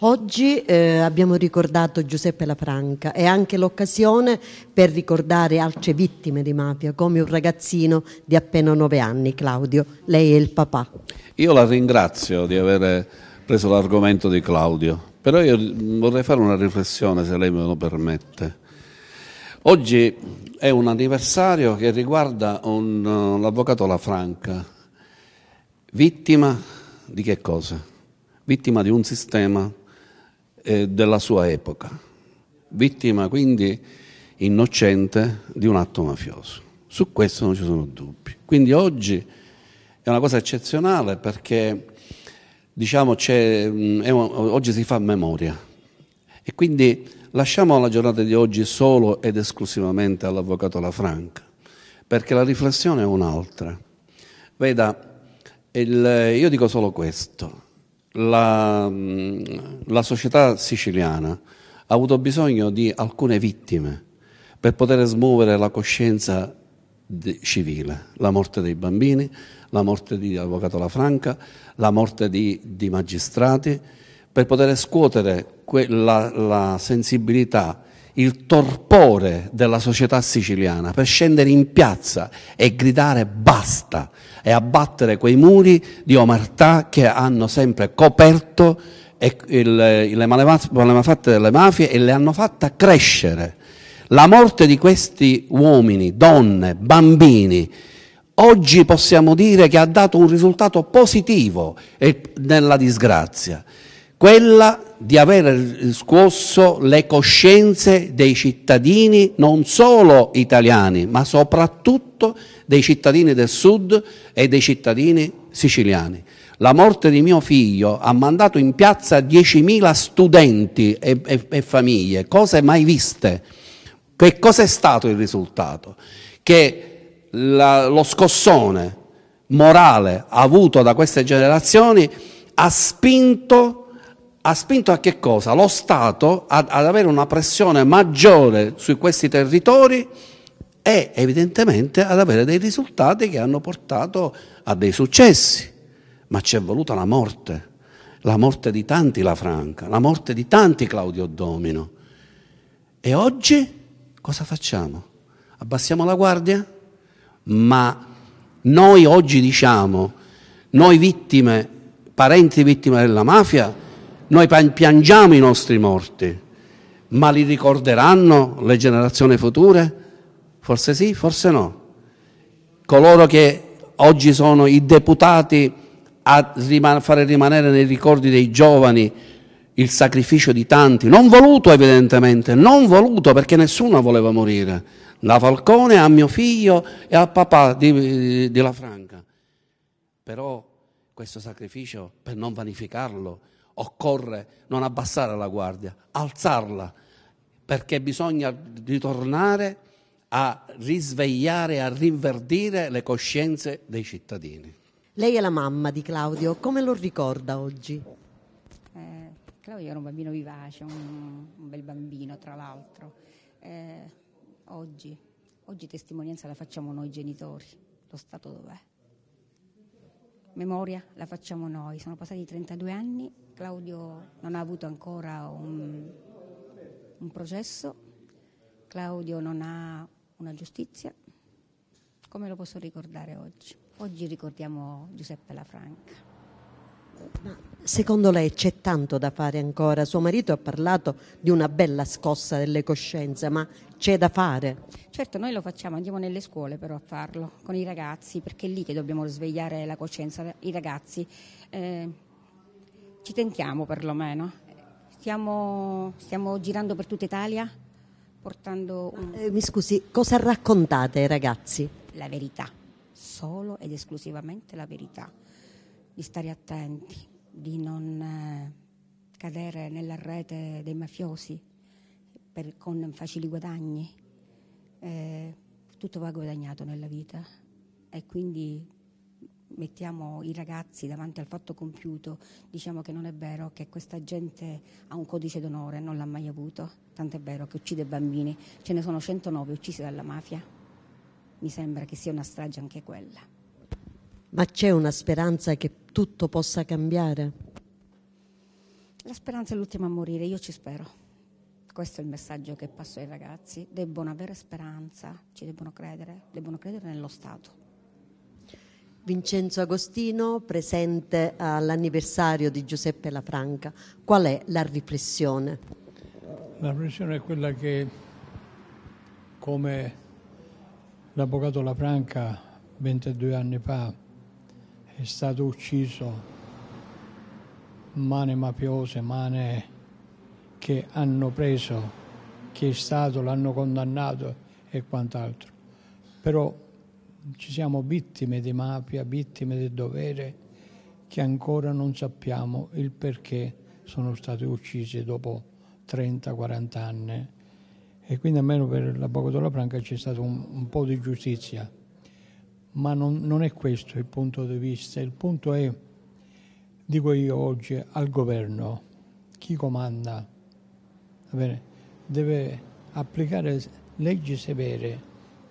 Oggi eh, abbiamo ricordato Giuseppe Lafranca, è anche l'occasione per ricordare altre vittime di mafia, come un ragazzino di appena nove anni, Claudio. Lei è il papà. Io la ringrazio di aver preso l'argomento di Claudio, però io vorrei fare una riflessione, se lei me lo permette. Oggi è un anniversario che riguarda un, uh, l'avvocato Lafranca, vittima di che cosa? Vittima di un sistema eh, della sua epoca, vittima quindi innocente di un atto mafioso. Su questo non ci sono dubbi. Quindi oggi è una cosa eccezionale perché diciamo, mm, un, oggi si fa memoria e quindi lasciamo la giornata di oggi solo ed esclusivamente all'avvocato La Franca, perché la riflessione è un'altra. Veda, il, io dico solo questo, la, mm, la società siciliana ha avuto bisogno di alcune vittime per poter smuovere la coscienza civile, la morte dei bambini, la morte di Avvocato La Franca, la morte di, di magistrati, per poter scuotere que- la, la sensibilità il torpore della società siciliana per scendere in piazza e gridare basta e abbattere quei muri di omertà che hanno sempre coperto il, le malefatte delle mafie e le hanno fatte crescere. La morte di questi uomini, donne, bambini, oggi possiamo dire che ha dato un risultato positivo nella disgrazia quella di aver scosso le coscienze dei cittadini non solo italiani, ma soprattutto dei cittadini del sud e dei cittadini siciliani. La morte di mio figlio ha mandato in piazza 10.000 studenti e, e, e famiglie, cose mai viste. Che cosa è stato il risultato? Che la, lo scossone morale avuto da queste generazioni ha spinto ha spinto a che cosa? Lo Stato ad, ad avere una pressione maggiore su questi territori e evidentemente ad avere dei risultati che hanno portato a dei successi. Ma ci è voluta la morte, la morte di tanti La Franca, la morte di tanti Claudio Domino. E oggi cosa facciamo? Abbassiamo la guardia? Ma noi oggi diciamo, noi vittime, parenti vittime della mafia, noi piangiamo i nostri morti, ma li ricorderanno le generazioni future? Forse sì, forse no. Coloro che oggi sono i deputati a fare rimanere nei ricordi dei giovani il sacrificio di tanti, non voluto evidentemente, non voluto perché nessuno voleva morire, da Falcone a mio figlio e al papà di, di La Franca. Però questo sacrificio, per non vanificarlo, occorre non abbassare la guardia, alzarla, perché bisogna ritornare a risvegliare, a rinverdire le coscienze dei cittadini. Lei è la mamma di Claudio, come lo ricorda oggi? Eh, Claudio era un bambino vivace, un, un bel bambino tra l'altro. Eh, oggi, oggi testimonianza la facciamo noi genitori, lo Stato dov'è? memoria la facciamo noi. Sono passati 32 anni, Claudio non ha avuto ancora un, un processo, Claudio non ha una giustizia. Come lo posso ricordare oggi? Oggi ricordiamo Giuseppe Lafranca. Ma secondo lei c'è tanto da fare ancora? Suo marito ha parlato di una bella scossa delle coscienze, ma c'è da fare? Certo, noi lo facciamo, andiamo nelle scuole però a farlo, con i ragazzi, perché è lì che dobbiamo svegliare la coscienza, i ragazzi. Eh, ci tentiamo perlomeno. Stiamo, stiamo girando per tutta Italia portando... Un... Eh, mi scusi, cosa raccontate ai ragazzi? La verità, solo ed esclusivamente la verità di stare attenti, di non eh, cadere nella rete dei mafiosi per, con facili guadagni. Eh, tutto va guadagnato nella vita e quindi mettiamo i ragazzi davanti al fatto compiuto, diciamo che non è vero che questa gente ha un codice d'onore, non l'ha mai avuto, tant'è vero che uccide bambini, ce ne sono 109 uccisi dalla mafia, mi sembra che sia una strage anche quella. Ma c'è una speranza che tutto possa cambiare? La speranza è l'ultima a morire, io ci spero. Questo è il messaggio che passo ai ragazzi. Debbono avere speranza, ci debbono credere, debbono credere nello Stato. Vincenzo Agostino, presente all'anniversario di Giuseppe Lafranca, qual è la riflessione? La riflessione è quella che, come l'avvocato Lafranca 22 anni fa è stato ucciso mani mafiose, mani che hanno preso chi è stato, l'hanno condannato e quant'altro. Però ci siamo vittime di mafia, vittime del dovere, che ancora non sappiamo il perché sono state uccise dopo 30-40 anni. E quindi almeno per l'avvocato La Franca c'è stato un, un po' di giustizia ma non, non è questo il punto di vista, il punto è, dico io oggi, al governo, chi comanda, bene, deve applicare leggi severe,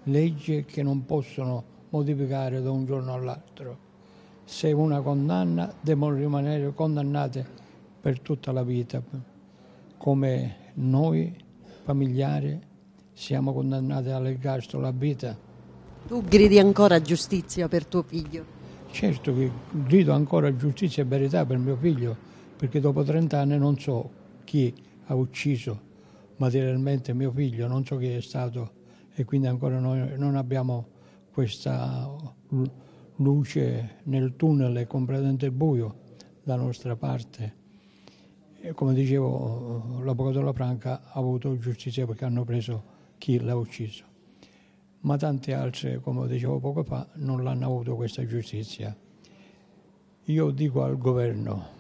leggi che non possono modificare da un giorno all'altro. Se una condanna devono rimanere condannate per tutta la vita, come noi familiari siamo condannati all'ergastolo a vita tu gridi ancora giustizia per tuo figlio? Certo che grido ancora giustizia e verità per mio figlio, perché dopo 30 anni non so chi ha ucciso materialmente mio figlio, non so chi è stato e quindi ancora noi non abbiamo questa luce nel tunnel, è completamente buio da nostra parte. E come dicevo, l'avvocato La Franca ha avuto giustizia perché hanno preso chi l'ha ucciso ma tante altre, come dicevo poco fa, non l'hanno avuto questa giustizia. Io dico al governo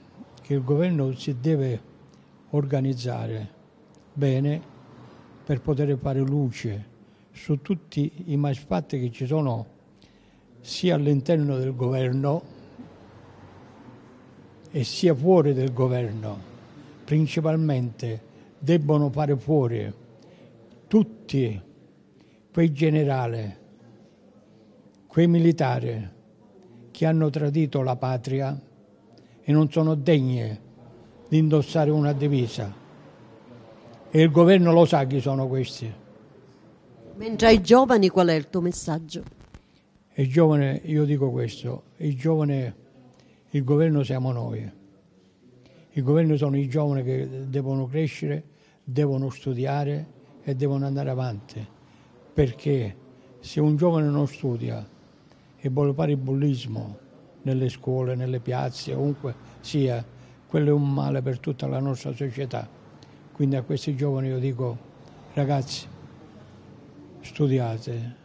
che il governo si deve organizzare bene per poter fare luce su tutti i masfatti che ci sono sia all'interno del governo e sia fuori del governo. Principalmente debbono fare fuori tutti quei generali, quei militari che hanno tradito la patria e non sono degni di indossare una divisa. E il governo lo sa chi sono questi. Mentre ai giovani qual è il tuo messaggio? Ai giovani, io dico questo, i giovani, il governo siamo noi. Il governo sono i giovani che devono crescere, devono studiare e devono andare avanti perché se un giovane non studia e vuole fare il bullismo nelle scuole, nelle piazze, ovunque sia, quello è un male per tutta la nostra società. Quindi a questi giovani io dico, ragazzi, studiate,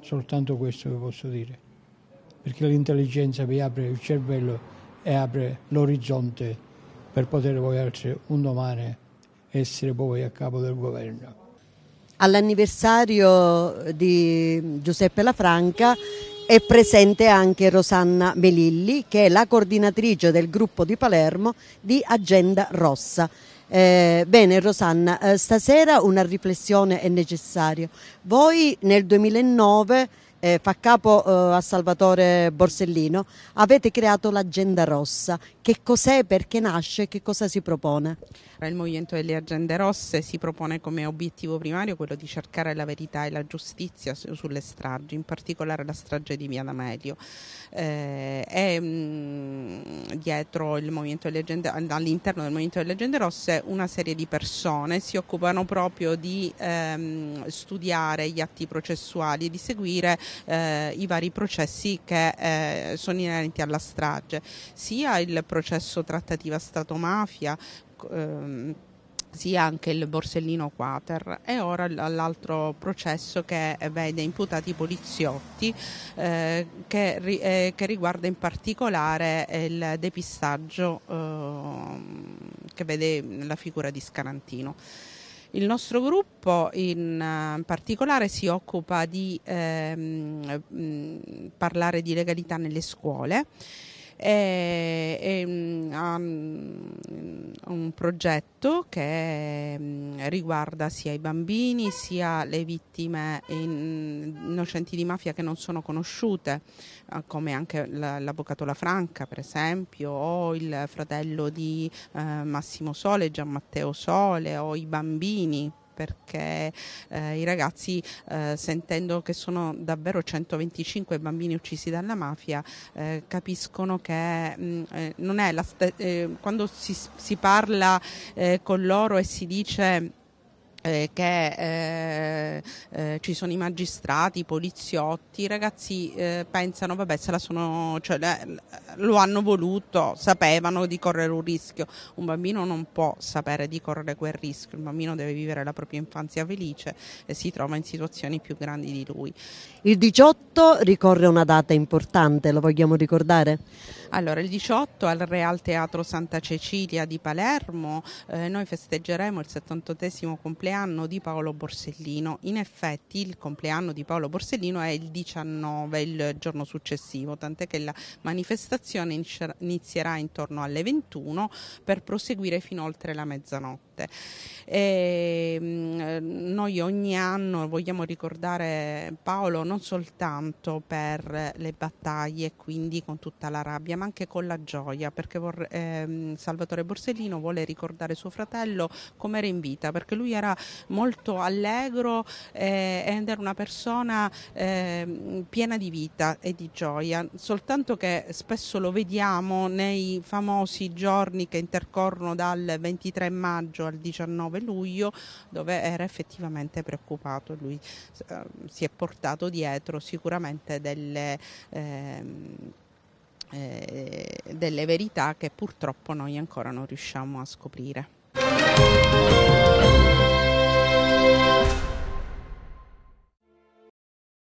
soltanto questo vi posso dire, perché l'intelligenza vi apre il cervello e apre l'orizzonte per poter voi un domani essere poi a capo del governo all'anniversario di Giuseppe Lafranca è presente anche Rosanna Melilli che è la coordinatrice del gruppo di Palermo di Agenda Rossa. Eh, bene Rosanna, eh, stasera una riflessione è necessaria. Voi nel 2009 eh, fa capo eh, a Salvatore Borsellino, avete creato l'Agenda Rossa. Che cos'è, perché nasce, che cosa si propone? Il Movimento delle Agende Rosse si propone come obiettivo primario quello di cercare la verità e la giustizia su, sulle stragi, in particolare la strage di Via D'Amelio. Eh, è mh, mm, dietro il Movimento delle Agende, all'interno del Movimento delle Agende Rosse una serie di persone si occupano proprio di ehm, studiare gli atti processuali e di seguire eh, i vari processi che eh, sono inerenti alla strage, sia il processo trattativa Stato-mafia. Ehm, sia anche il Borsellino Quater e ora l'altro processo che vede imputati poliziotti eh, che, ri, eh, che, riguarda in particolare eh, il depistaggio eh, che vede la figura di Scarantino. Il nostro gruppo eh, in particolare si occupa di ehm, mm, parlare di legalità nelle scuole e, e ha un progetto che mm, riguarda sia i bambini sia le vittime innocenti di mafia che non sono conosciute, eh, come anche l'avvocato La Franca per esempio o il fratello di eh, Massimo Sole, Gian Matteo Sole o i bambini perché eh, i ragazzi eh, sentendo che sono davvero 125 bambini uccisi dalla mafia eh, capiscono che mh, mm, eh, non è la st- eh, quando si, si parla eh, con loro e si dice eh, che eh, eh, ci sono i magistrati, i poliziotti, i ragazzi eh, pensano vabbè se la sono, cioè, lo hanno voluto, sapevano di correre un rischio, un bambino non può sapere di correre quel rischio, il bambino deve vivere la propria infanzia felice e si trova in situazioni più grandi di lui. Il 18 ricorre una data importante, lo vogliamo ricordare? Allora, il 18 al Real Teatro Santa Cecilia di Palermo eh, noi festeggeremo il 78 compleanno compleanno di Paolo Borsellino. In effetti il compleanno di Paolo Borsellino è il 19, il giorno successivo, tant'è che la manifestazione inizierà intorno alle 21 per proseguire fino oltre la mezzanotte parte. E, ehm, noi ogni anno vogliamo ricordare Paolo non soltanto per le battaglie, quindi con tutta la rabbia, ma anche con la gioia, perché vorre, eh, Salvatore Borsellino vuole ricordare suo fratello come era in vita, perché lui era molto allegro eh, ed era una persona eh, piena di vita e di gioia, soltanto che spesso lo vediamo nei famosi giorni che intercorrono dal 23 maggio al 19 luglio dove era effettivamente preoccupato, lui eh, si è portato dietro sicuramente delle... Ehm, eh, delle verità che purtroppo noi ancora non riusciamo a scoprire.